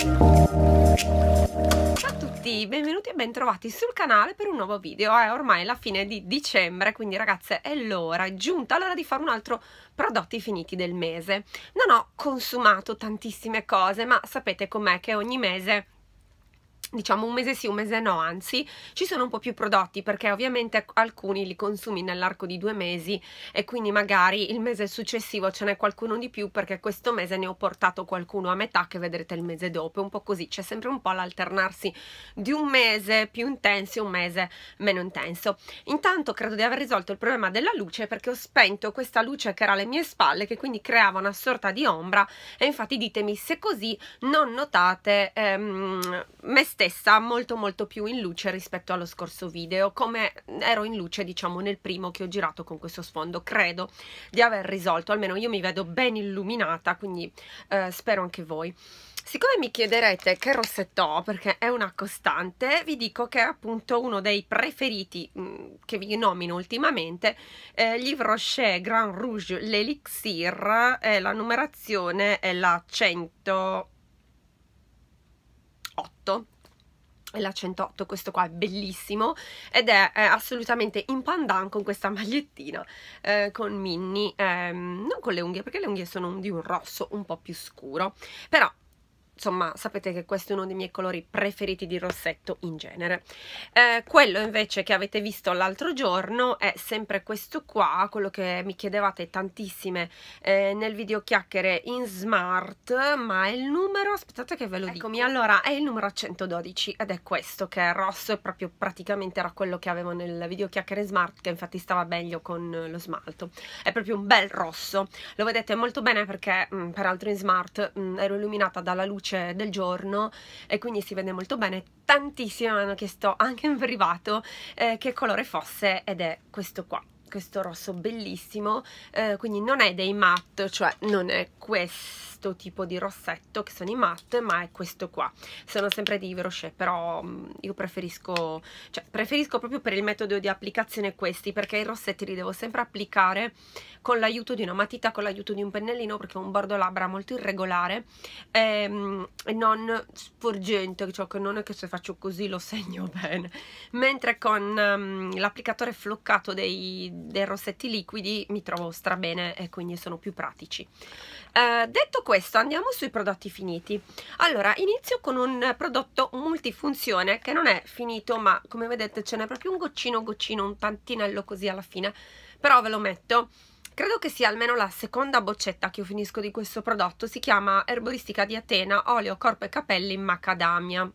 Ciao a tutti, benvenuti e bentrovati sul canale per un nuovo video. È ormai la fine di dicembre, quindi ragazze è l'ora, è giunta l'ora di fare un altro prodotti finiti del mese. Non ho consumato tantissime cose, ma sapete com'è che ogni mese diciamo un mese sì, un mese no, anzi ci sono un po' più prodotti perché ovviamente alcuni li consumi nell'arco di due mesi e quindi magari il mese successivo ce n'è qualcuno di più perché questo mese ne ho portato qualcuno a metà che vedrete il mese dopo, un po' così, c'è sempre un po' l'alternarsi di un mese più intenso e un mese meno intenso. Intanto credo di aver risolto il problema della luce perché ho spento questa luce che era alle mie spalle che quindi creava una sorta di ombra e infatti ditemi se così non notate ehm, me stesso stessa molto molto più in luce rispetto allo scorso video come ero in luce diciamo nel primo che ho girato con questo sfondo credo di aver risolto almeno io mi vedo ben illuminata quindi eh, spero anche voi Siccome mi chiederete che rossetto ho, perché è una costante, vi dico che è appunto uno dei preferiti mh, mm, che vi nomino ultimamente, eh, Yves Rocher Grand Rouge L'Elixir, eh, la numerazione è la 108 la 108, questo qua è bellissimo ed è, è assolutamente in pandan con questa magliettina eh, con mini, ehm, non con le unghie perché le unghie sono di un rosso un po' più scuro, però insomma sapete che questo è uno dei miei colori preferiti di rossetto in genere eh, quello invece che avete visto l'altro giorno è sempre questo qua quello che mi chiedevate tantissime eh, nel video chiacchiere in smart ma è il numero aspettate che ve lo ecco. dico. allora è il numero 112 ed è questo che è rosso e proprio praticamente era quello che avevo nel video chiacchiere in smart che infatti stava meglio con lo smalto è proprio un bel rosso lo vedete molto bene perché mh, mm, peraltro in smart mh, mm, ero illuminata dalla luce luce del giorno e quindi si vede molto bene. Tantissime mi hanno chiesto anche in privato eh, che colore fosse ed è questo qua questo rosso bellissimo eh, quindi non è dei matte cioè non è questo questo tipo di rossetto che sono i matte ma è questo qua sono sempre di Yves Rocher però mm, io preferisco cioè preferisco proprio per il metodo di applicazione questi perché i rossetti li devo sempre applicare con l'aiuto di una matita con l'aiuto di un pennellino perché è un bordo labbra molto irregolare ehm, e non sporgente cioè che non è che se faccio così lo segno bene mentre con um, l'applicatore floccato dei, dei, rossetti liquidi mi trovo stra bene e quindi sono più pratici eh, detto questo andiamo sui prodotti finiti allora inizio con un prodotto multifunzione che non è finito ma come vedete ce n'è proprio un goccino goccino un tantinello così alla fine però ve lo metto Credo che sia almeno la seconda boccetta che io finisco di questo prodotto, si chiama Erboristica di Atena Olio Corpo e Capelli Macadamia.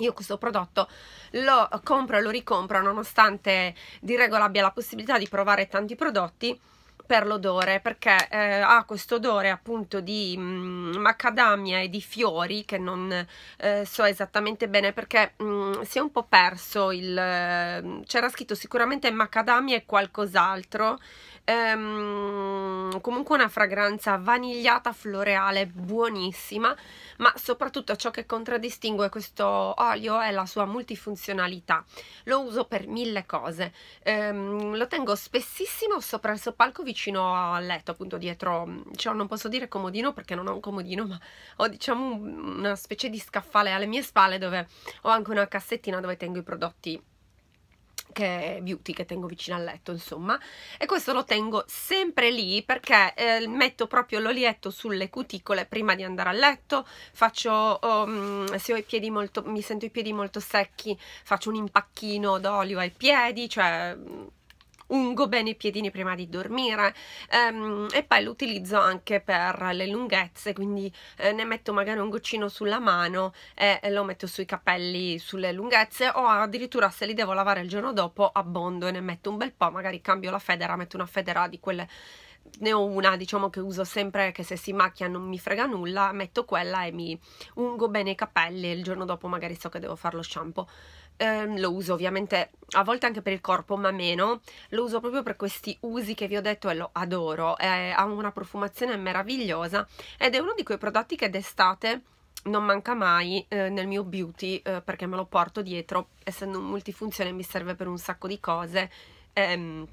Io questo prodotto lo compro e lo ricompro nonostante di regola abbia la possibilità di provare tanti prodotti per l'odore perché eh, ha questo odore appunto di mh, mm, macadamia e di fiori che non eh, so esattamente bene perché mh, mm, si è un po' perso il eh, c'era scritto sicuramente macadamia e qualcos'altro ehm, comunque una fragranza vanigliata floreale buonissima ma soprattutto ciò che contraddistingue questo olio è la sua multifunzionalità lo uso per mille cose ehm, lo tengo spessissimo sopra il soppalco vicino al letto appunto dietro cioè non posso dire comodino perché non ho un comodino ma ho diciamo una specie di scaffale alle mie spalle dove ho anche una cassettina dove tengo i prodotti che è beauty che tengo vicino al letto insomma e questo lo tengo sempre lì perché eh, metto proprio l'olietto sulle cuticole prima di andare a letto faccio um, se ho i piedi molto mi sento i piedi molto secchi faccio un impacchino d'olio ai piedi cioè ungo bene i piedini prima di dormire ehm, e poi lo utilizzo anche per le lunghezze, quindi eh, ne metto magari un goccino sulla mano e lo metto sui capelli, sulle lunghezze o addirittura se li devo lavare il giorno dopo abbondo e ne metto un bel po', magari cambio la federa, metto una federa di quelle ne ho una diciamo che uso sempre che se si macchia non mi frega nulla metto quella e mi ungo bene i capelli e il giorno dopo magari so che devo fare lo shampoo ehm, lo uso ovviamente a volte anche per il corpo ma meno, lo uso proprio per questi usi che vi ho detto e lo adoro, è, ha una profumazione meravigliosa ed è uno di quei prodotti che d'estate non manca mai eh, nel mio beauty eh, perché me lo porto dietro, essendo un multifunzione mi serve per un sacco di cose. Ehm,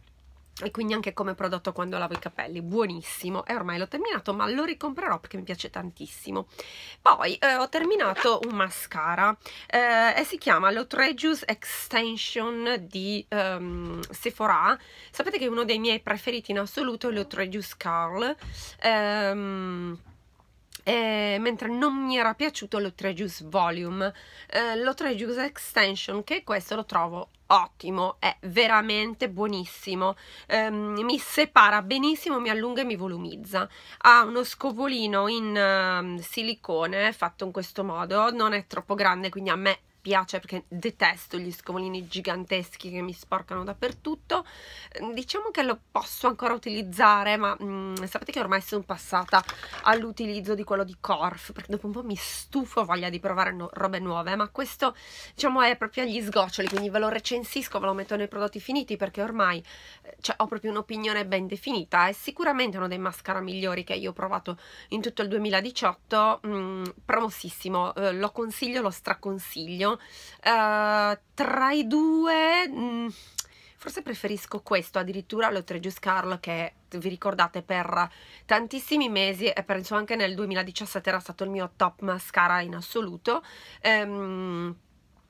e quindi anche come prodotto quando lavo i capelli, buonissimo e ormai l'ho terminato ma lo ricomprerò perché mi piace tantissimo poi eh, ho terminato un mascara eh, e si chiama l'Otregius Extension di um, Sephora sapete che è uno dei miei preferiti in assoluto è Curl ehm um, eh, mentre non mi era piaciuto l'O3 Juice Volume, eh, l'O3 Juice Extension, che questo lo trovo ottimo, è veramente buonissimo, eh, mi separa benissimo, mi allunga e mi volumizza, ha uno scovolino in uh, silicone fatto in questo modo, non è troppo grande quindi a me piace perché detesto gli scovolini giganteschi che mi sporcano dappertutto mm, diciamo che lo posso ancora utilizzare ma mh, mm, sapete che ormai sono passata all'utilizzo di quello di Corf perché dopo un po' mi stufo voglia di provare no robe nuove ma questo diciamo è proprio agli sgoccioli quindi ve lo recensisco ve lo metto nei prodotti finiti perché ormai eh, cioè, ho proprio un'opinione ben definita è sicuramente uno dei mascara migliori che io ho provato in tutto il 2018 mh, mm, promossissimo eh, lo consiglio lo straconsiglio Uh, tra i due... Mh, mm, forse preferisco questo addirittura allo Tregius Carl che vi ricordate per tantissimi mesi e penso anche nel 2017 era stato il mio top mascara in assoluto. Um,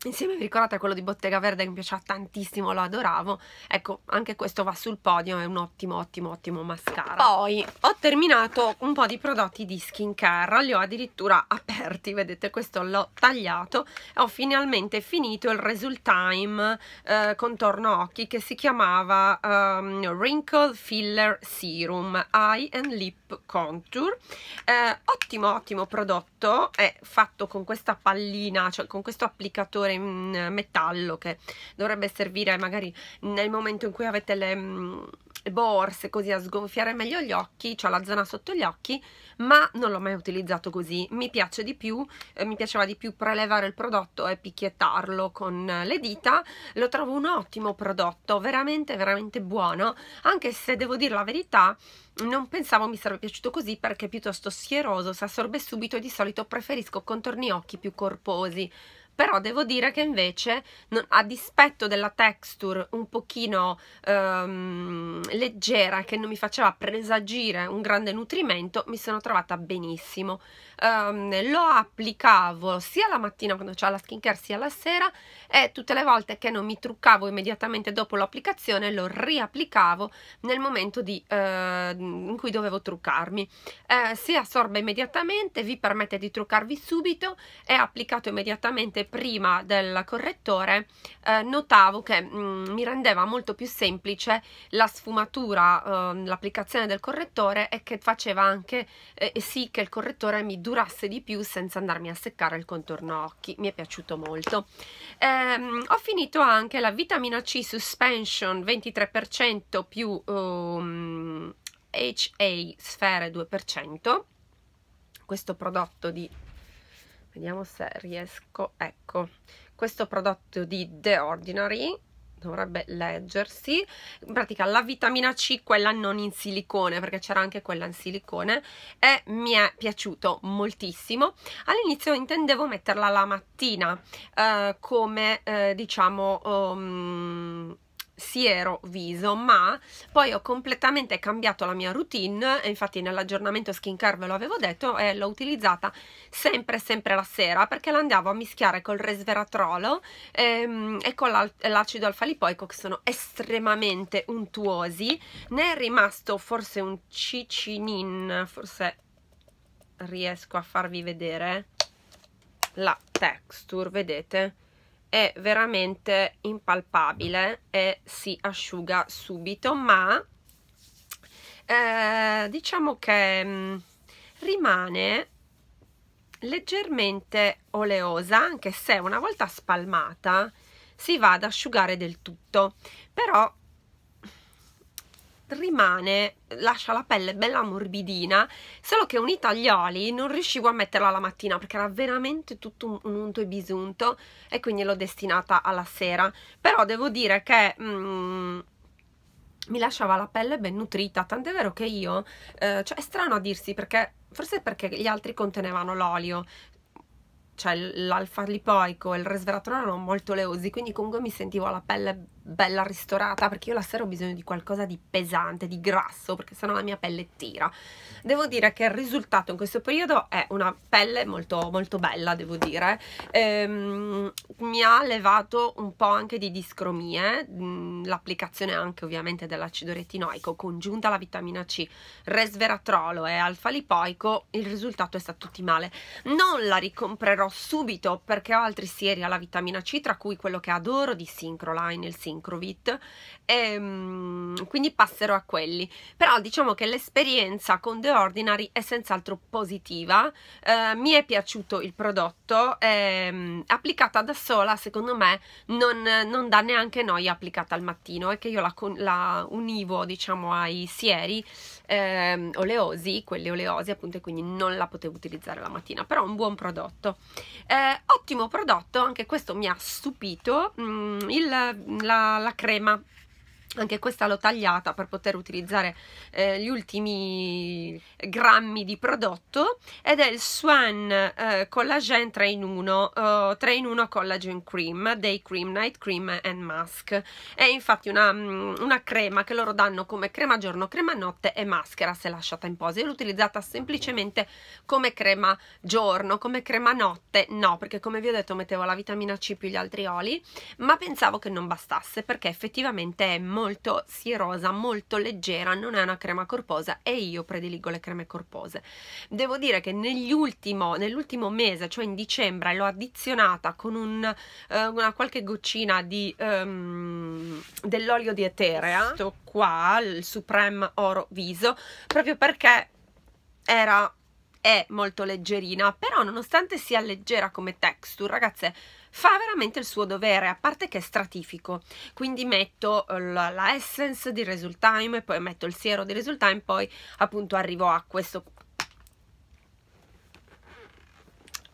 Insieme vi ricordate quello di Bottega Verde che mi piaceva tantissimo, lo adoravo. Ecco, anche questo va sul podio, è un ottimo, ottimo, ottimo mascara. Poi ho terminato un po' di prodotti di skincare, li ho addirittura aperti, vedete questo l'ho tagliato. E ho finalmente finito il Result Time eh, contorno occhi che si chiamava um, Wrinkle Filler Serum Eye and Lip Contour eh, ottimo ottimo prodotto è fatto con questa pallina cioè con questo applicatore in metallo che dovrebbe servire magari nel momento in cui avete le mm, borse così a sgonfiare meglio gli occhi, ho la zona sotto gli occhi, ma non l'ho mai utilizzato così, mi piace di più, eh, mi piaceva di più prelevare il prodotto e picchiettarlo con eh, le dita, lo trovo un ottimo prodotto, veramente veramente buono, anche se devo dire la verità, non pensavo mi sarebbe piaciuto così perché è piuttosto schieroso, si assorbe subito e di solito preferisco contorni occhi più corposi, però devo dire che invece a dispetto della texture un pochino ehm, leggera che non mi faceva presagire un grande nutrimento mi sono trovata benissimo um, lo applicavo sia la mattina quando c'è la skin care sia la sera e tutte le volte che non mi truccavo immediatamente dopo l'applicazione lo riapplicavo nel momento di, eh, in cui dovevo truccarmi eh, si assorbe immediatamente vi permette di truccarvi subito è applicato immediatamente mensile prima del correttore eh, notavo che mh, mm, mi rendeva molto più semplice la sfumatura, eh, l'applicazione del correttore e che faceva anche eh, sì che il correttore mi durasse di più senza andarmi a seccare il contorno occhi, mi è piaciuto molto. Ehm, ho finito anche la vitamina C suspension 23% più um, ehm, HA sfere 2%, questo prodotto di vediamo se riesco ecco questo prodotto di The Ordinary dovrebbe leggersi in pratica la vitamina C quella non in silicone perché c'era anche quella in silicone e mi è piaciuto moltissimo all'inizio intendevo metterla la mattina eh, come eh, diciamo um, siero viso, ma poi ho completamente cambiato la mia routine, infatti nell'aggiornamento skincare ve lo avevo detto e l'ho utilizzata sempre sempre la sera perché l'andavo a mischiare col resveratrolo ehm, e con l'acido alfa-lipoico che sono estremamente untuosi, ne è rimasto forse un cicinin, forse riesco a farvi vedere la texture, vedete? è veramente impalpabile e si asciuga subito ma eh, diciamo che mh, mm, rimane leggermente oleosa anche se una volta spalmata si va ad asciugare del tutto però rimane, lascia la pelle bella morbidina, solo che unita agli oli non riuscivo a metterla la mattina perché era veramente tutto un unto e bisunto e quindi l'ho destinata alla sera, però devo dire che... Mm, mi lasciava la pelle ben nutrita, tant'è vero che io, eh, cioè è strano a dirsi perché, forse perché gli altri contenevano l'olio, cioè l'alfa lipoico e il resveratrolo erano molto leosi, quindi comunque mi sentivo la pelle bella ristorata perché io la sera ho bisogno di qualcosa di pesante, di grasso perché sennò la mia pelle tira. Devo dire che il risultato in questo periodo è una pelle molto, molto bella, devo dire. Ehm, mi ha levato un po' anche di discromie, mm, l'applicazione anche ovviamente dell'acido retinoico congiunta alla vitamina C, resveratrolo e alfa lipoico, il risultato è stato ottimale. Non la ricomprerò subito perché ho altri sieri alla vitamina C, tra cui quello che adoro di Syncroline, il Syncroline Sincrovit e ehm, quindi passerò a quelli però diciamo che l'esperienza con The Ordinary è senz'altro positiva uh, mi è piaciuto il prodotto um, applicata da sola secondo me non, non, dà neanche noia applicata al mattino è che io la, la univo diciamo ai sieri um, oleosi quelli oleosi appunto e quindi non la potevo utilizzare la mattina però è un buon prodotto eh, ottimo prodotto anche questo mi ha stupito mm, il, la la, crema anche questa l'ho tagliata per poter utilizzare eh, gli ultimi grammi di prodotto ed è il Swan eh, Collagen 3 in 1 eh, 3 in 1 Collagen Cream Day Cream, Night Cream and Mask è infatti una, mm, una, crema che loro danno come crema giorno, crema notte e maschera se lasciata in posa io l'ho utilizzata semplicemente come crema giorno, come crema notte no perché come vi ho detto mettevo la vitamina C più gli altri oli ma pensavo che non bastasse perché effettivamente è molto molto sierosa, molto leggera, non è una crema corposa e io prediligo le creme corpose. Devo dire che nell'ultimo, nell'ultimo mese, cioè in dicembre, l'ho addizionata con un, eh, una qualche goccina di, um, dell'olio di eterea, questo qua, il Supreme Oro Viso, proprio perché era molto leggerina, però nonostante sia leggera come texture, ragazze, fa veramente il suo dovere, a parte che è stratifico. Quindi metto eh, la, la essence di e poi metto il siero di Resultime, poi appunto arrivo a questo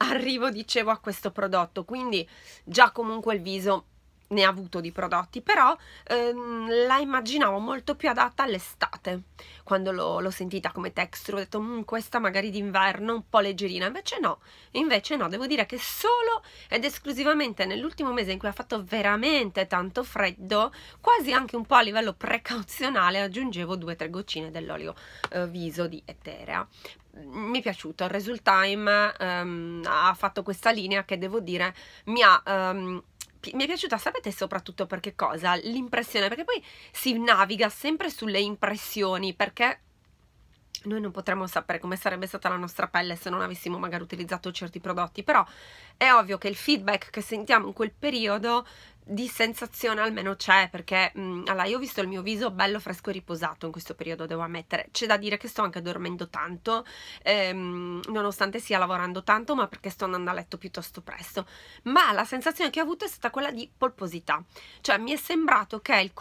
arrivo dicevo a questo prodotto quindi già comunque il viso ne ha avuto di prodotti, però ehm, la immaginavo molto più adatta all'estate. Quando l'ho, sentita come texture ho detto mm, questa magari d'inverno un po' leggerina, invece no, invece no, devo dire che solo ed esclusivamente nell'ultimo mese in cui ha fatto veramente tanto freddo, quasi anche un po' a livello precauzionale aggiungevo due o tre goccine dell'olio eh, viso di Eterea mi è piaciuto, il Result Time ehm, ha fatto questa linea che devo dire mi ha um, mi è piaciuta, sapete soprattutto perché cosa? L'impressione, perché poi si naviga sempre sulle impressioni, perché noi non potremmo sapere come sarebbe stata la nostra pelle se non avessimo magari utilizzato certi prodotti, però è ovvio che il feedback che sentiamo in quel periodo di sensazione almeno c'è perché mh, allora io ho visto il mio viso bello fresco e riposato in questo periodo devo ammettere c'è da dire che sto anche dormendo tanto ehm, nonostante sia lavorando tanto ma perché sto andando a letto piuttosto presto ma la sensazione che ho avuto è stata quella di polposità cioè mi è sembrato che il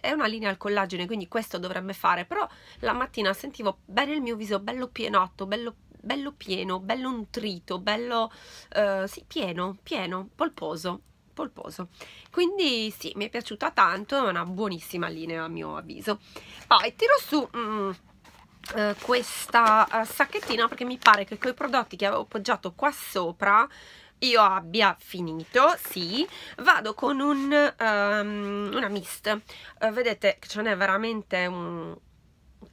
è una linea al collagene quindi questo dovrebbe fare però la mattina sentivo bene il mio viso bello pienotto bello bello pieno, bello nutrito, bello eh, sì, pieno, pieno, polposo polposo quindi sì mi è piaciuta tanto è una buonissima linea a mio avviso poi tiro su mm, eh, questa eh, sacchettina perché mi pare che con i prodotti che avevo appoggiato qua sopra io abbia finito, sì, vado con un, um, una mist, uh, vedete che ce n'è veramente un,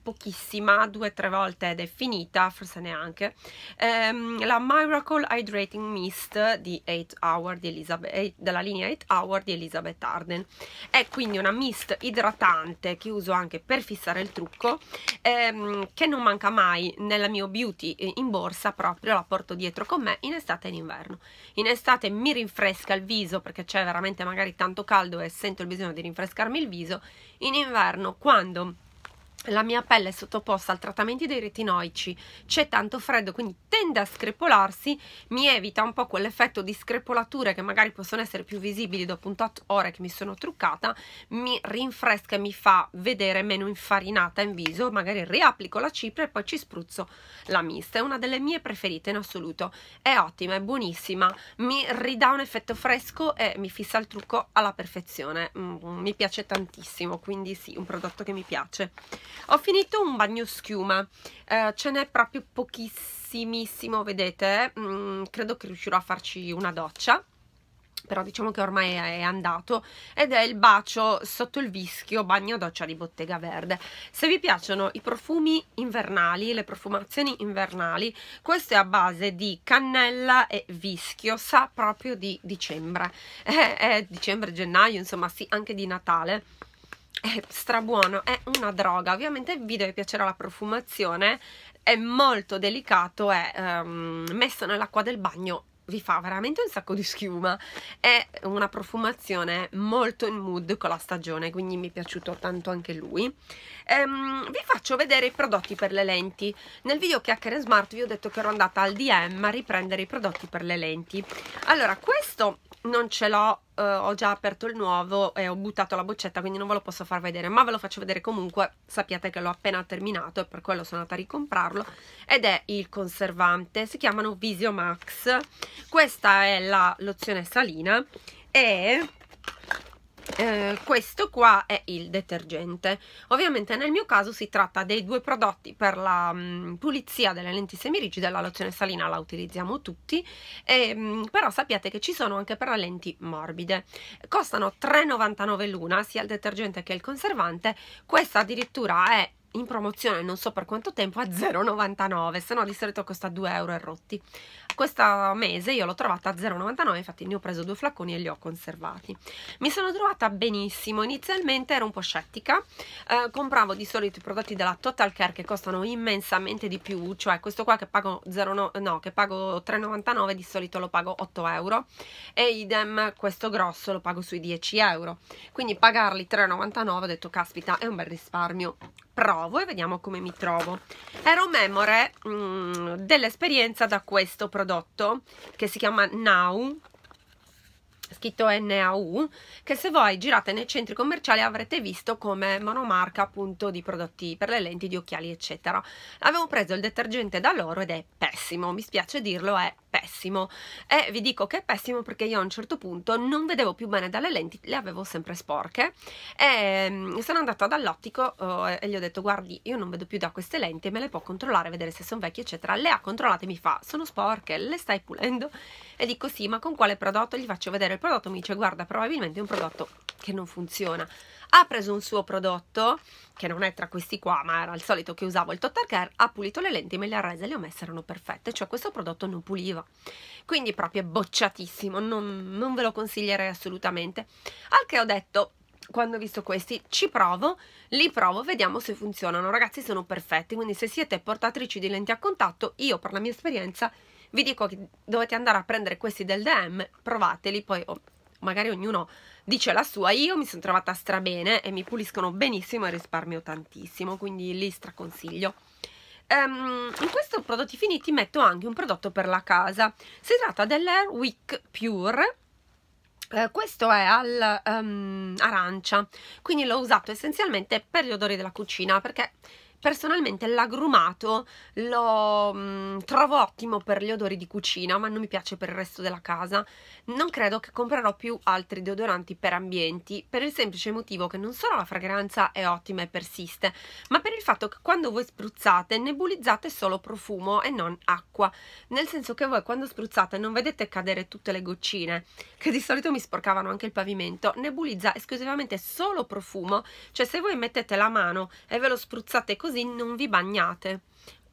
pochissima, due o tre volte ed è finita, forse neanche, ehm, la Miracle Hydrating Mist di 8 Hour di Elizabeth, eh, della linea 8 Hour di Elizabeth Arden. È quindi una mist idratante che uso anche per fissare il trucco, ehm, che non manca mai nella mia beauty eh, in borsa, proprio la porto dietro con me in estate e in inverno. In estate mi rinfresca il viso perché c'è veramente magari tanto caldo e sento il bisogno di rinfrescarmi il viso, in inverno quando la mia pelle è sottoposta al trattamento dei retinoici, c'è tanto freddo, quindi tende a screpolarsi, mi evita un po' quell'effetto di screpolature che magari possono essere più visibili dopo un tot ore che mi sono truccata, mi rinfresca e mi fa vedere meno infarinata in viso, magari riapplico la cipria e poi ci spruzzo la mista, è una delle mie preferite in assoluto, è ottima, è buonissima, mi ridà un effetto fresco e mi fissa il trucco alla perfezione, mm, mi piace tantissimo, quindi sì, un prodotto che mi piace ho finito un bagno schiuma eh, ce n'è proprio pochissimissimo vedete mm, credo che riuscirò a farci una doccia però diciamo che ormai è andato ed è il bacio sotto il vischio bagno doccia di bottega verde se vi piacciono i profumi invernali le profumazioni invernali questo è a base di cannella e vischio sa proprio di dicembre è dicembre gennaio insomma sì anche di natale è strabuono, è una droga. Ovviamente vi deve piacere la profumazione, è molto delicato, è um, messo nell'acqua del bagno vi fa veramente un sacco di schiuma è una profumazione molto in mood con la stagione quindi mi è piaciuto tanto anche lui ehm, vi faccio vedere i prodotti per le lenti nel video chiacchiere smart vi ho detto che ero andata al DM a riprendere i prodotti per le lenti allora questo non ce l'ho uh, ho già aperto il nuovo e ho buttato la boccetta quindi non ve lo posso far vedere ma ve lo faccio vedere comunque sappiate che l'ho appena terminato e per quello sono andata a ricomprarlo ed è il conservante si chiamano Visio Max questa è la lozione salina e eh, questo qua è il detergente ovviamente nel mio caso si tratta dei due prodotti per la mh, mm, pulizia delle lenti semirigide la lozione salina la utilizziamo tutti e, mh, mm, però sappiate che ci sono anche per le lenti morbide costano 3,99 l'una sia il detergente che il conservante questa addirittura è in promozione non so per quanto tempo a 0,99 se no di solito costa 2 euro e rotti questo mese io l'ho trovata a 0,99 infatti ne ho preso due flaconi e li ho conservati mi sono trovata benissimo inizialmente ero un po' scettica eh, compravo di solito i prodotti della Total Care che costano immensamente di più cioè questo qua che pago, no, pago 3,99 di solito lo pago 8 euro e idem questo grosso lo pago sui 10 euro quindi pagarli 3,99 ho detto caspita è un bel risparmio pro trovo e vediamo come mi trovo. Ero memore mm, dell'esperienza da questo prodotto che si chiama Now, scritto NAU, che se voi girate nei centri commerciali avrete visto come monomarca appunto di prodotti per le lenti, di occhiali eccetera. Avevo preso il detergente da loro ed è pessimo, mi spiace dirlo, è pessimo e vi dico che è pessimo perché io a un certo punto non vedevo più bene dalle lenti, le avevo sempre sporche e mm, sono andata dall'ottico eh, e gli ho detto guardi io non vedo più da queste lenti me le può controllare, vedere se sono vecchie eccetera, le ha controllate e mi fa sono sporche, le stai pulendo e dico sì ma con quale prodotto? Gli faccio vedere il prodotto, mi dice guarda probabilmente è un prodotto che non funziona ha preso un suo prodotto, che non è tra questi qua, ma era il solito che usavo, il Total Care, ha pulito le lenti, me le ha rese, le ho messe, erano perfette, cioè questo prodotto non puliva. Quindi proprio è bocciatissimo, non, non ve lo consiglierei assolutamente. Al che ho detto, quando ho visto questi ci provo, li provo, vediamo se funzionano. Ragazzi sono perfetti, quindi se siete portatrici di lenti a contatto, io per la mia esperienza vi dico che dovete andare a prendere questi del DM, provateli, poi oh, magari ognuno dice la sua, io mi sono trovata strabene e mi puliscono benissimo e risparmio tantissimo, quindi li straconsiglio. Um, in questo prodotti finiti metto anche un prodotto per la casa, si tratta dell'Air Wick Pure, eh, questo è al um, arancia, quindi l'ho usato essenzialmente per gli odori della cucina perché Personalmente l'agrumato lo mh, mm, trovo ottimo per gli odori di cucina, ma non mi piace per il resto della casa. Non credo che comprerò più altri deodoranti per ambienti, per il semplice motivo che non solo la fragranza è ottima e persiste, ma per il fatto che quando voi spruzzate nebulizzate solo profumo e non acqua. Nel senso che voi quando spruzzate non vedete cadere tutte le goccine, che di solito mi sporcavano anche il pavimento, nebulizza esclusivamente solo profumo, cioè se voi mettete la mano e ve lo spruzzate così così non vi bagnate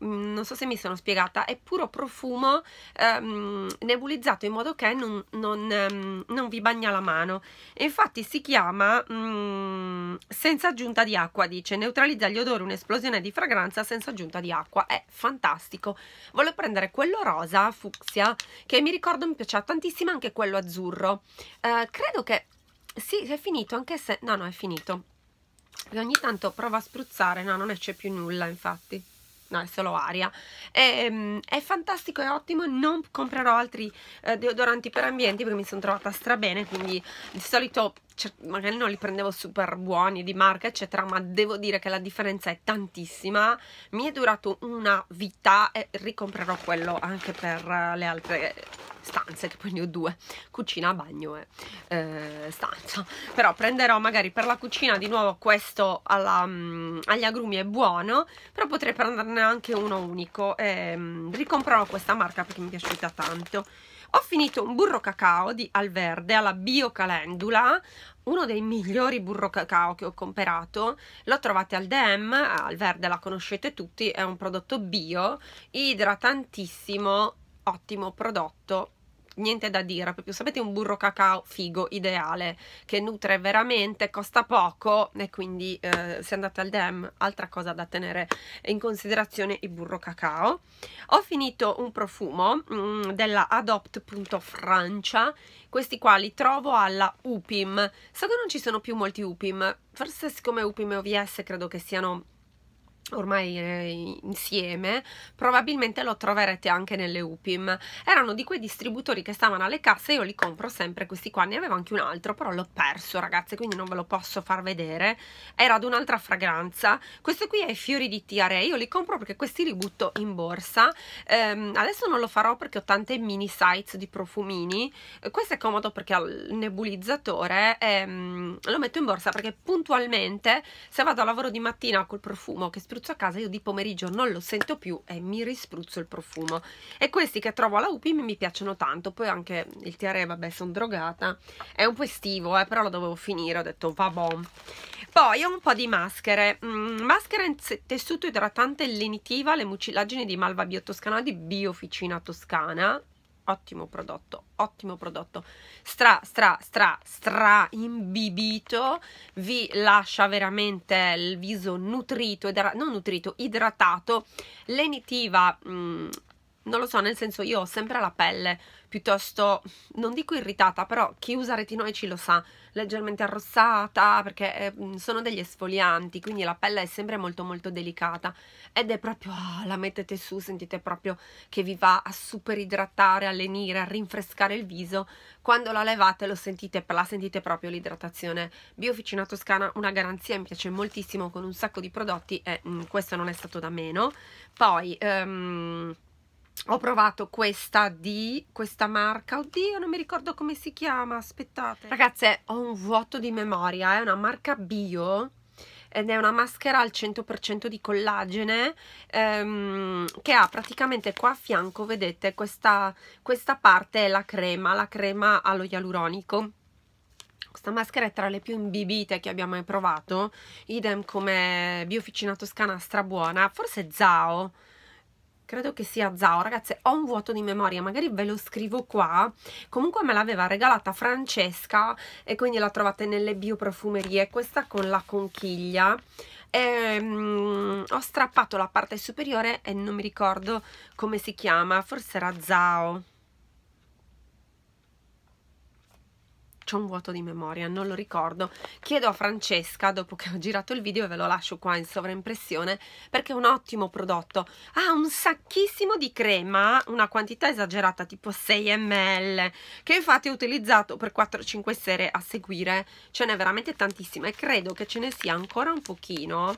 mm, non so se mi sono spiegata, è puro profumo ehm, nebulizzato in modo che non, non, ehm, non, vi bagna la mano. infatti si chiama mm, senza aggiunta di acqua, dice, neutralizza gli odori, un'esplosione di fragranza senza aggiunta di acqua. È fantastico. Voglio prendere quello rosa, fucsia, che mi ricordo mi piaceva tantissimo, anche quello azzurro. Eh, credo che... Sì, è finito, anche se... No, no, è finito e ogni tanto prova a spruzzare, no non c'è più nulla infatti no è solo aria è, ehm, è, fantastico è ottimo non comprerò altri eh, deodoranti per ambienti perché mi sono trovata stra bene quindi di solito magari non li prendevo super buoni di marca eccetera ma devo dire che la differenza è tantissima mi è durato una vita e ricomprerò quello anche per eh, le altre stanze, che poi ne ho due, cucina, bagno e eh, stanza. Però prenderò magari per la cucina di nuovo questo alla, um, agli agrumi è buono, però potrei prenderne anche uno unico e um, ricomprerò questa marca perché mi è piaciuta tanto. Ho finito un burro cacao di Alverde alla Bio Calendula, uno dei migliori burro cacao che ho comprato. Lo trovate al DM, Alverde la conoscete tutti, è un prodotto bio, idratantissimo, ottimo prodotto niente da dire, proprio sapete un burro cacao figo, ideale, che nutre veramente, costa poco e quindi eh, se andate al DEM altra cosa da tenere in considerazione il burro cacao. Ho finito un profumo mh, mm, della Adopt.Francia, questi qua li trovo alla Upim, so che non ci sono più molti Upim, forse siccome Upim e OVS credo che siano ormai eh, insieme, probabilmente lo troverete anche nelle Upim. Erano di quei distributori che stavano alle casse, io li compro sempre questi qua, ne avevo anche un altro, però l'ho perso ragazze, quindi non ve lo posso far vedere. Era ad un'altra fragranza. Questo qui è i fiori di TRA, io li compro perché questi li butto in borsa. Ehm, adesso non lo farò perché ho tante mini sites di profumini. Questo è comodo perché ha il nebulizzatore ehm, lo metto in borsa perché puntualmente se vado a lavoro di mattina col profumo che spiego spruzzo a casa, io di pomeriggio non lo sento più e mi rispruzzo il profumo. E questi che trovo alla Upim mi piacciono tanto, poi anche il TRE, vabbè, sono drogata, è un po' estivo, eh, però lo dovevo finire, ho detto va bom. Poi ho un po' di maschere, mm, maschera in tessuto idratante lenitiva, le mucillagini di Malva Bio Toscana di Bioficina Toscana, ottimo prodotto, ottimo prodotto, stra stra stra stra imbibito, vi lascia veramente il viso nutrito, non nutrito, idratato, lenitiva, mh, mm, non lo so, nel senso io ho sempre la pelle piuttosto, non dico irritata, però chi usa retinoici lo sa, leggermente arrossata perché eh, sono degli esfolianti, quindi la pelle è sempre molto molto delicata ed è proprio, oh, la mettete su, sentite proprio che vi va a super idratare, a lenire, a rinfrescare il viso, quando la levate lo sentite, la sentite proprio l'idratazione. Bioficina Toscana, una garanzia, mi piace moltissimo con un sacco di prodotti e mh, mm, questo non è stato da meno. Poi... Um, ho provato questa di questa marca oddio non mi ricordo come si chiama aspettate ragazze ho un vuoto di memoria è una marca bio ed è una maschera al 100% di collagene ehm, che ha praticamente qua a fianco vedete questa, questa parte è la crema la crema allo ialuronico questa maschera è tra le più imbibite che abbiamo mai provato idem come bioficina toscana strabuona forse Zao credo che sia Zao ragazze ho un vuoto di memoria magari ve lo scrivo qua comunque me l'aveva regalata Francesca e quindi la trovate nelle bioprofumerie questa con la conchiglia e, um, ho strappato la parte superiore e non mi ricordo come si chiama forse era Zao c'è un vuoto di memoria, non lo ricordo. Chiedo a Francesca, dopo che ho girato il video, e ve lo lascio qua in sovraimpressione, perché è un ottimo prodotto. Ha un sacchissimo di crema, una quantità esagerata, tipo 6 ml, che infatti ho utilizzato per 4-5 sere a seguire. Ce n'è veramente tantissima e credo che ce ne sia ancora un pochino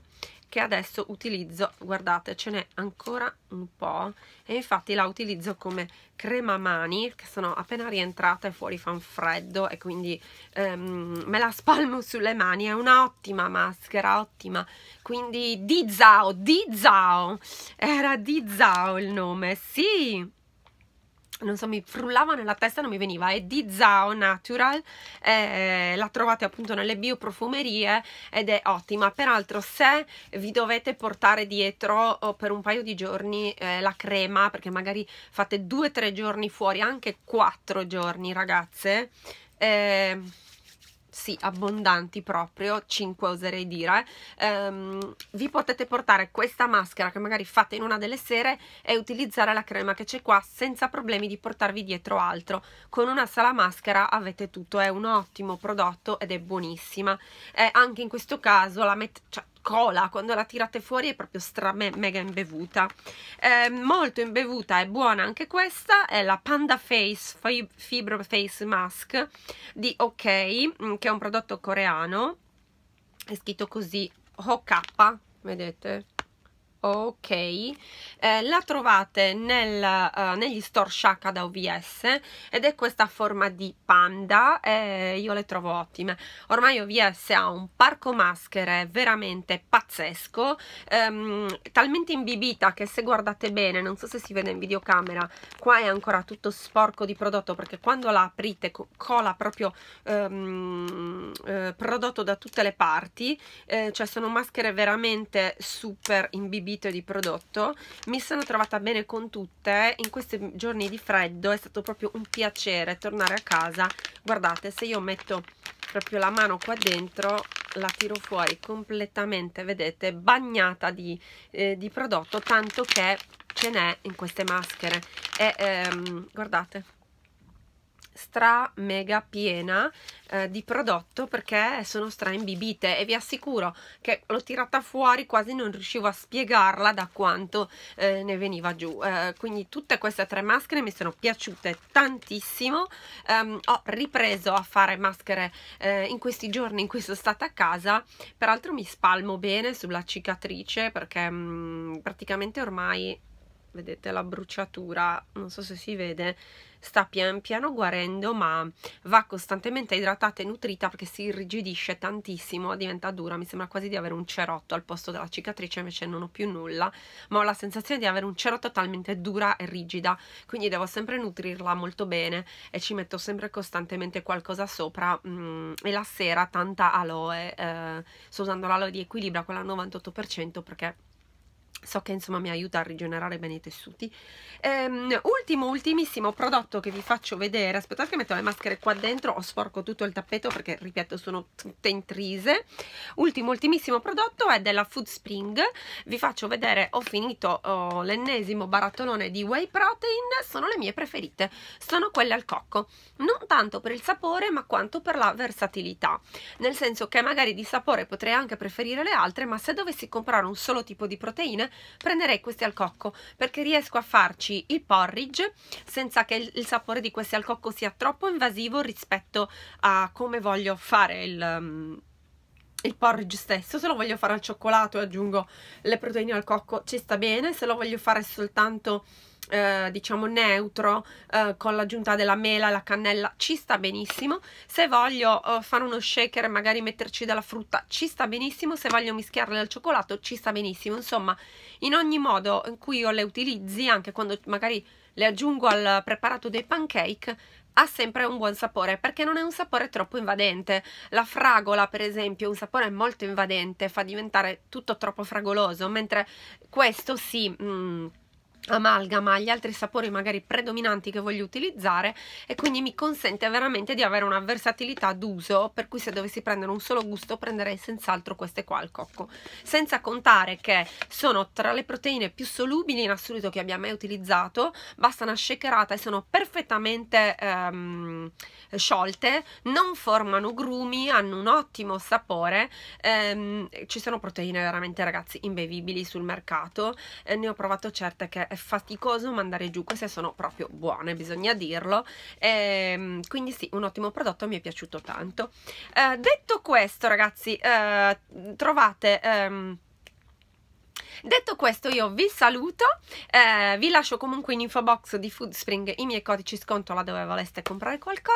che adesso utilizzo, guardate ce n'è ancora un po' e infatti la utilizzo come crema mani che sono appena rientrata e fuori fa un freddo e quindi ehm, me la spalmo sulle mani, è un'ottima maschera, ottima, quindi di Zao, di Zao, era di Zao il nome, sì! non so, mi frullava nella testa, non mi veniva, è di Zao Natural, eh, la trovate appunto nelle bioprofumerie ed è ottima, peraltro se vi dovete portare dietro oh, per un paio di giorni eh, la crema, perché magari fate due o tre giorni fuori, anche quattro giorni ragazze, eh, sì, abbondanti proprio, 5 oserei dire, ehm, vi potete portare questa maschera che magari fate in una delle sere e utilizzare la crema che c'è qua senza problemi di portarvi dietro altro. Con una sala maschera avete tutto, è un ottimo prodotto ed è buonissima. E anche in questo caso la mettete... Cioè, cola, quando la tirate fuori è proprio stra me mega imbevuta. Eh, molto imbevuta è buona anche questa, è la Panda Face Fibro Face Mask di OK, mm, che è un prodotto coreano, è scritto così, OK, vedete? ok eh, la trovate nel, uh, negli store Shaka da OVS ed è questa forma di panda e io le trovo ottime ormai OVS ha un parco maschere veramente pazzesco ehm, talmente imbibita che se guardate bene non so se si vede in videocamera qua è ancora tutto sporco di prodotto perché quando la aprite co cola proprio ehm, eh, prodotto da tutte le parti eh, cioè sono maschere veramente super imbibite video di prodotto mi sono trovata bene con tutte in questi giorni di freddo è stato proprio un piacere tornare a casa guardate se io metto proprio la mano qua dentro la tiro fuori completamente vedete bagnata di, eh, di prodotto tanto che ce n'è in queste maschere e ehm, guardate stra mega piena eh, di prodotto perché sono stra imbibite e vi assicuro che l'ho tirata fuori quasi non riuscivo a spiegarla da quanto eh, ne veniva giù eh, quindi tutte queste tre maschere mi sono piaciute tantissimo um, ho ripreso a fare maschere eh, in questi giorni in cui sono stata a casa peraltro mi spalmo bene sulla cicatrice perché mh, mm, praticamente ormai vedete la bruciatura, non so se si vede, sta pian piano guarendo ma va costantemente idratata e nutrita perché si irrigidisce tantissimo, diventa dura, mi sembra quasi di avere un cerotto al posto della cicatrice, invece non ho più nulla, ma ho la sensazione di avere un cerotto talmente dura e rigida, quindi devo sempre nutrirla molto bene e ci metto sempre costantemente qualcosa sopra mm, e la sera tanta aloe, eh, sto usando l'aloe di Equilibra, quella al 98% perché so che insomma mi aiuta a rigenerare bene i tessuti ehm, ultimo ultimissimo prodotto che vi faccio vedere aspettate che metto le maschere qua dentro ho sporco tutto il tappeto perché ripeto sono tutte intrise ultimo ultimissimo prodotto è della Food Spring vi faccio vedere ho finito oh, l'ennesimo barattolone di whey protein sono le mie preferite sono quelle al cocco non tanto per il sapore ma quanto per la versatilità nel senso che magari di sapore potrei anche preferire le altre ma se dovessi comprare un solo tipo di proteine prenderei questi al cocco perché riesco a farci il porridge senza che il, il sapore di questi al cocco sia troppo invasivo rispetto a come voglio fare il... Um, il porridge stesso, se lo voglio fare al cioccolato e aggiungo le proteine al cocco ci sta bene, se lo voglio fare soltanto eh, diciamo neutro eh, con l'aggiunta della mela la cannella ci sta benissimo se voglio eh, fare uno shaker e magari metterci della frutta ci sta benissimo se voglio mischiarle al cioccolato ci sta benissimo insomma in ogni modo in cui io le utilizzi anche quando magari le aggiungo al preparato dei pancake ha sempre un buon sapore perché non è un sapore troppo invadente. La fragola, per esempio, è un sapore molto invadente, fa diventare tutto troppo fragoloso, mentre questo sì. Mm, Ah. amalgama agli altri sapori magari predominanti che voglio utilizzare e quindi mi consente veramente di avere una versatilità d'uso per cui se dovessi prendere un solo gusto prenderei senz'altro queste qua al cocco senza contare che sono tra le proteine più solubili in assoluto che abbia mai utilizzato basta una shakerata e sono perfettamente ehm, sciolte non formano grumi hanno un ottimo sapore ehm, ci sono proteine veramente ragazzi imbevibili sul mercato eh, ne ho provato certe che è faticoso mandare giù, queste sono proprio buone, bisogna dirlo, e, ehm, quindi sì, un ottimo prodotto, mi è piaciuto tanto. Eh, detto questo ragazzi, eh, trovate... Ehm, Detto questo io vi saluto, eh, vi lascio comunque in info box di Foodspring i miei codici sconto là dove voleste comprare qualcosa,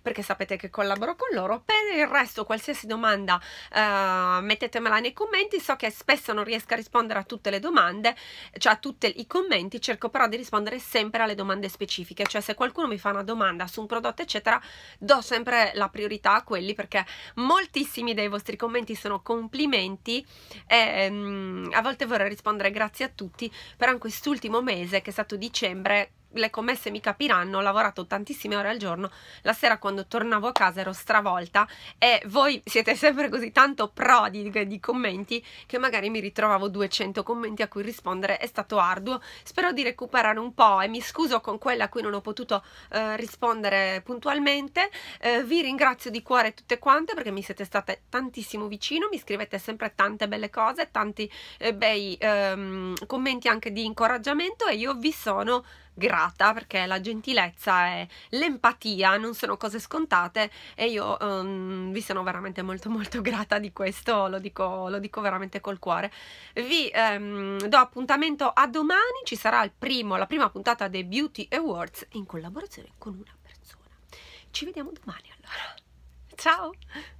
perché sapete che collaboro con loro. Per il resto qualsiasi domanda eh, mettetemela nei commenti, so che spesso non riesco a rispondere a tutte le domande, cioè a tutti i commenti, cerco però di rispondere sempre alle domande specifiche, cioè se qualcuno mi fa una domanda su un prodotto eccetera, do sempre la priorità a quelli perché moltissimi dei vostri commenti sono complimenti e ehm, a volte vorrei rispondere grazie a tutti per anche quest'ultimo mese che è stato dicembre le commesse mi capiranno, ho lavorato tantissime ore al giorno, la sera quando tornavo a casa ero stravolta e voi siete sempre così tanto prodi di, di commenti che magari mi ritrovavo 200 commenti a cui rispondere, è stato arduo, spero di recuperare un po' e mi scuso con quella a cui non ho potuto eh, rispondere puntualmente, eh, vi ringrazio di cuore tutte quante perché mi siete state tantissimo vicino, mi scrivete sempre tante belle cose, tanti eh, bei ehm, commenti anche di incoraggiamento e io vi sono grata perché la gentilezza e l'empatia non sono cose scontate e io um, vi sono veramente molto molto grata di questo, lo dico, lo dico veramente col cuore. Vi um, do appuntamento a domani, ci sarà primo, la prima puntata dei Beauty Awards in collaborazione con una persona. Ci vediamo domani allora. Ciao!